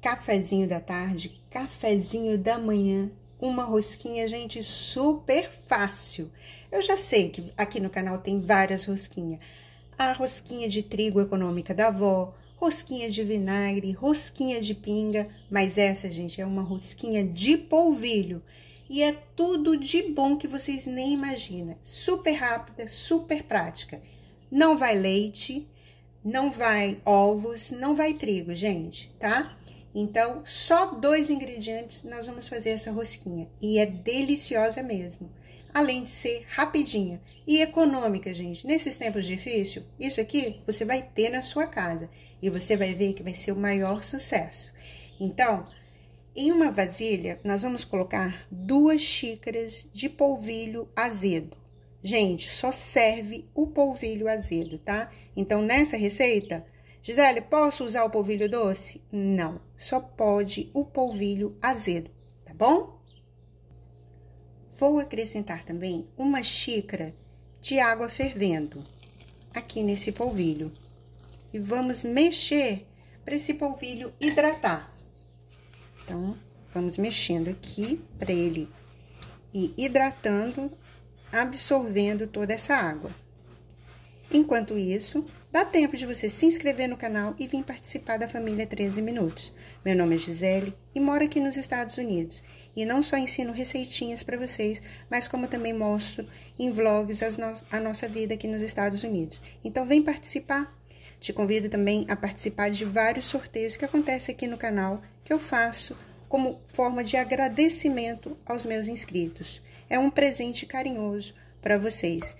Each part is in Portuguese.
cafezinho da tarde, cafezinho da manhã, uma rosquinha, gente, super fácil. Eu já sei que aqui no canal tem várias rosquinhas. A rosquinha de trigo econômica da avó, rosquinha de vinagre, rosquinha de pinga, mas essa, gente, é uma rosquinha de polvilho. E é tudo de bom que vocês nem imaginam. Super rápida, super prática. Não vai leite, não vai ovos, não vai trigo, gente, tá? Então, só dois ingredientes nós vamos fazer essa rosquinha e é deliciosa mesmo. Além de ser rapidinha e econômica, gente. Nesses tempos difíceis, isso aqui você vai ter na sua casa e você vai ver que vai ser o maior sucesso. Então, em uma vasilha, nós vamos colocar duas xícaras de polvilho azedo. Gente, só serve o polvilho azedo, tá? Então, nessa receita, Gisele, posso usar o polvilho doce? Não, só pode o polvilho azedo, tá bom? Vou acrescentar também uma xícara de água fervendo aqui nesse polvilho. E vamos mexer para esse polvilho hidratar. Então, vamos mexendo aqui para ele ir hidratando, absorvendo toda essa água. Enquanto isso, Dá tempo de você se inscrever no canal e vir participar da família 13 Minutos. Meu nome é Gisele e moro aqui nos Estados Unidos. E não só ensino receitinhas para vocês, mas como também mostro em vlogs no a nossa vida aqui nos Estados Unidos. Então vem participar! Te convido também a participar de vários sorteios que acontecem aqui no canal, que eu faço como forma de agradecimento aos meus inscritos. É um presente carinhoso para vocês.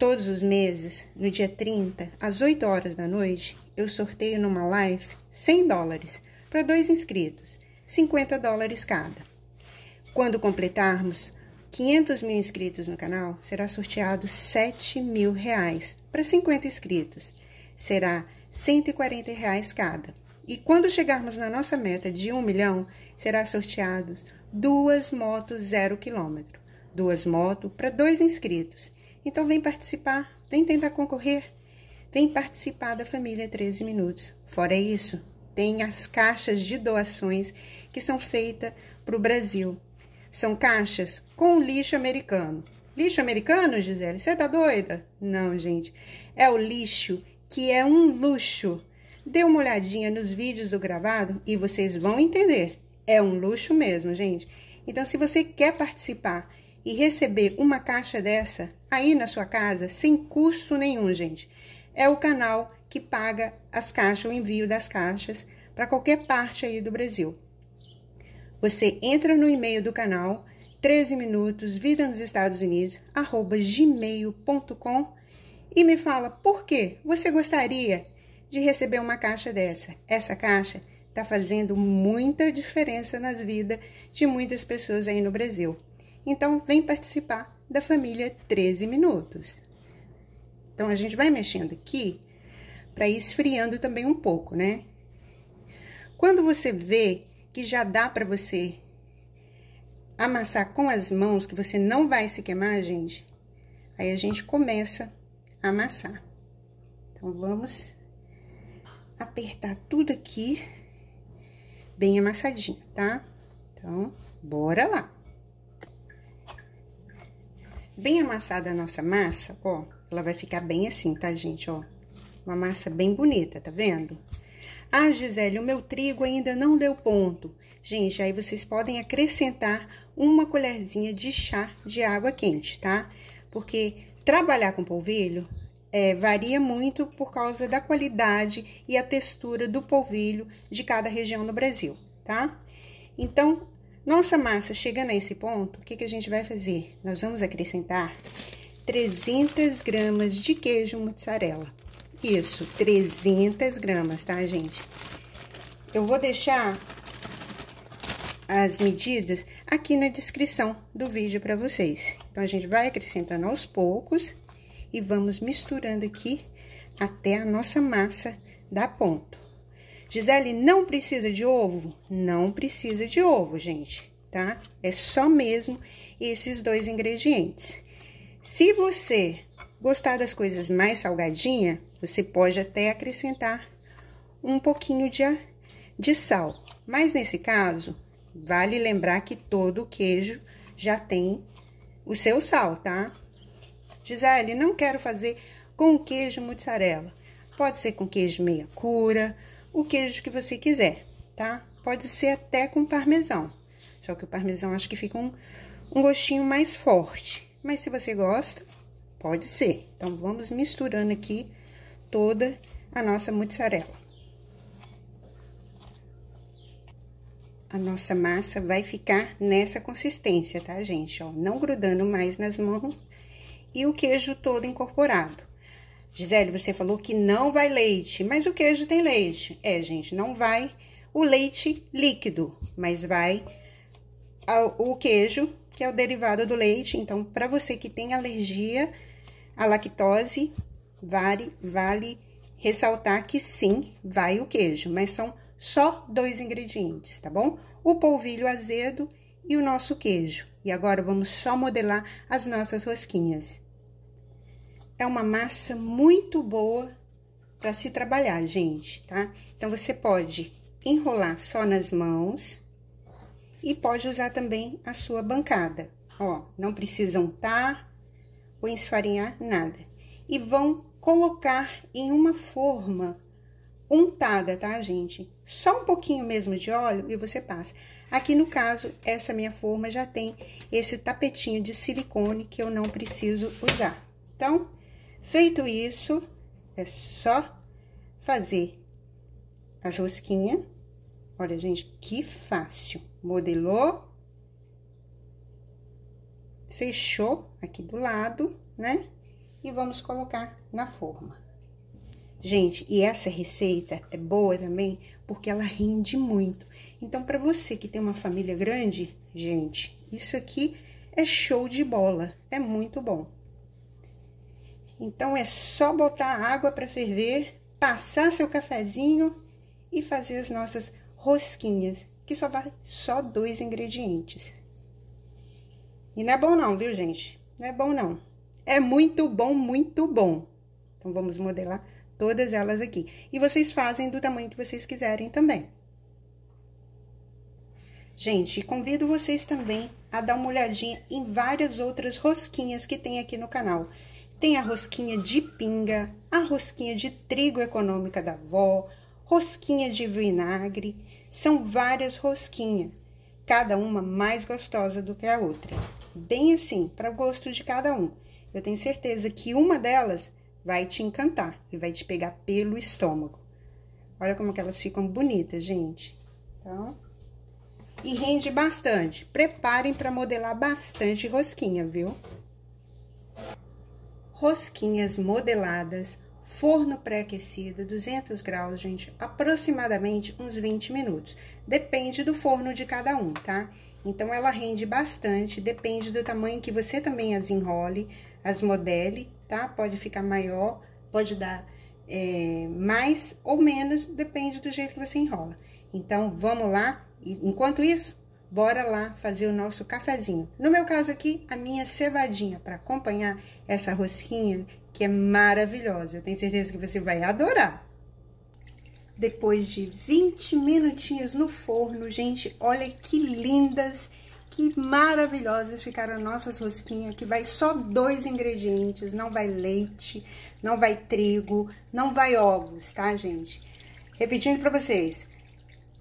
Todos os meses, no dia 30, às 8 horas da noite, eu sorteio numa live 100 dólares para dois inscritos, 50 dólares cada. Quando completarmos 500 mil inscritos no canal, será sorteado 7 mil reais para 50 inscritos. Será 140 reais cada. E quando chegarmos na nossa meta de 1 milhão, será sorteados duas motos zero quilômetro, duas motos para dois inscritos então vem participar, vem tentar concorrer, vem participar da família 13 minutos. Fora isso, tem as caixas de doações que são feitas para o Brasil. São caixas com lixo americano. Lixo americano, Gisele? Você tá doida? Não, gente. É o lixo que é um luxo. Dê uma olhadinha nos vídeos do gravado e vocês vão entender. É um luxo mesmo, gente. Então, se você quer participar e receber uma caixa dessa aí na sua casa sem custo nenhum, gente. É o canal que paga as caixas, o envio das caixas para qualquer parte aí do Brasil. Você entra no e-mail do canal 13 minutos vida nos Estados Unidos arroba gmail.com e me fala por que você gostaria de receber uma caixa dessa. Essa caixa está fazendo muita diferença na vida de muitas pessoas aí no Brasil. Então, vem participar da família 13 minutos. Então, a gente vai mexendo aqui para ir esfriando também um pouco, né? Quando você vê que já dá para você amassar com as mãos, que você não vai se queimar, gente, aí a gente começa a amassar. Então, vamos apertar tudo aqui, bem amassadinho, tá? Então, bora lá! Bem amassada a nossa massa, ó, ela vai ficar bem assim, tá, gente, ó. Uma massa bem bonita, tá vendo? Ah, Gisele, o meu trigo ainda não deu ponto. Gente, aí vocês podem acrescentar uma colherzinha de chá de água quente, tá? Porque trabalhar com polvilho é, varia muito por causa da qualidade e a textura do polvilho de cada região no Brasil, tá? Então, nossa massa chegando a esse ponto, o que, que a gente vai fazer? Nós vamos acrescentar 300 gramas de queijo mozzarella. Isso, 300 gramas, tá, gente? Eu vou deixar as medidas aqui na descrição do vídeo para vocês. Então, a gente vai acrescentando aos poucos e vamos misturando aqui até a nossa massa dar ponto. Gisele não precisa de ovo? Não precisa de ovo, gente, tá? É só mesmo esses dois ingredientes. Se você gostar das coisas mais salgadinhas, você pode até acrescentar um pouquinho de, de sal. Mas nesse caso, vale lembrar que todo queijo já tem o seu sal, tá? Gisele, não quero fazer com queijo mussarela. Pode ser com queijo meia cura, o queijo que você quiser, tá? Pode ser até com parmesão, só que o parmesão acho que fica um, um gostinho mais forte. Mas se você gosta, pode ser. Então, vamos misturando aqui toda a nossa mozzarella. A nossa massa vai ficar nessa consistência, tá, gente? Ó, não grudando mais nas mãos e o queijo todo incorporado. Gisele, você falou que não vai leite, mas o queijo tem leite. É, gente, não vai o leite líquido, mas vai o queijo, que é o derivado do leite. Então, para você que tem alergia à lactose, vale, vale ressaltar que sim, vai o queijo, mas são só dois ingredientes, tá bom? O polvilho azedo e o nosso queijo. E agora vamos só modelar as nossas rosquinhas é uma massa muito boa para se trabalhar, gente, tá? Então, você pode enrolar só nas mãos e pode usar também a sua bancada. Ó, não precisa untar tá ou esfarinhar nada. E vão colocar em uma forma untada, tá, gente? Só um pouquinho mesmo de óleo e você passa. Aqui, no caso, essa minha forma já tem esse tapetinho de silicone que eu não preciso usar. Então, Feito isso, é só fazer as rosquinhas. Olha, gente, que fácil. Modelou. Fechou aqui do lado, né? E vamos colocar na forma. Gente, e essa receita é boa também porque ela rende muito. Então, para você que tem uma família grande, gente, isso aqui é show de bola. É muito bom. Então, é só botar a água para ferver, passar seu cafezinho e fazer as nossas rosquinhas, que só vai só dois ingredientes. E não é bom não, viu, gente? Não é bom não. É muito bom, muito bom. Então, vamos modelar todas elas aqui. E vocês fazem do tamanho que vocês quiserem também. Gente, convido vocês também a dar uma olhadinha em várias outras rosquinhas que tem aqui no canal. Tem a rosquinha de pinga, a rosquinha de trigo econômica da avó, rosquinha de vinagre. São várias rosquinhas, cada uma mais gostosa do que a outra. Bem assim, para o gosto de cada um. Eu tenho certeza que uma delas vai te encantar e vai te pegar pelo estômago. Olha como que elas ficam bonitas, gente. Então, e rende bastante. Preparem para modelar bastante rosquinha, viu? rosquinhas modeladas, forno pré-aquecido, 200 graus, gente, aproximadamente uns 20 minutos. Depende do forno de cada um, tá? Então, ela rende bastante, depende do tamanho que você também as enrole, as modele, tá? Pode ficar maior, pode dar é, mais ou menos, depende do jeito que você enrola. Então, vamos lá. E, enquanto isso, bora lá fazer o nosso cafezinho. No meu caso aqui, a minha cevadinha para acompanhar essa rosquinha que é maravilhosa. Eu tenho certeza que você vai adorar. Depois de 20 minutinhos no forno, gente, olha que lindas, que maravilhosas ficaram as nossas rosquinhas, que vai só dois ingredientes, não vai leite, não vai trigo, não vai ovos, tá, gente? Repetindo para vocês,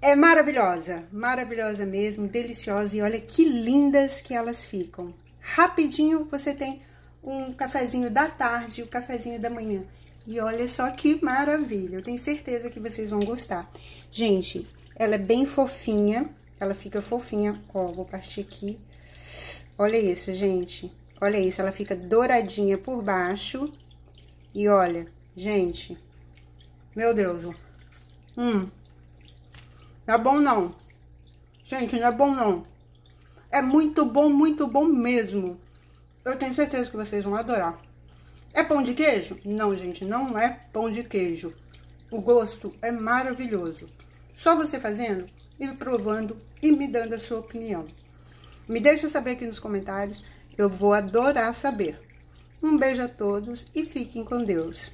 é maravilhosa, maravilhosa mesmo, deliciosa e olha que lindas que elas ficam. Rapidinho você tem um cafezinho da tarde, o um cafezinho da manhã. E olha só que maravilha, eu tenho certeza que vocês vão gostar. Gente, ela é bem fofinha, ela fica fofinha, ó, vou partir aqui. Olha isso, gente, olha isso, ela fica douradinha por baixo. E olha, gente, meu Deus, hum, não é bom não. Gente, não é bom não. É muito bom, muito bom mesmo. Eu tenho certeza que vocês vão adorar. É pão de queijo? Não, gente, não é pão de queijo. O gosto é maravilhoso. Só você fazendo e provando e me dando a sua opinião. Me deixa saber aqui nos comentários, eu vou adorar saber. Um beijo a todos e fiquem com Deus.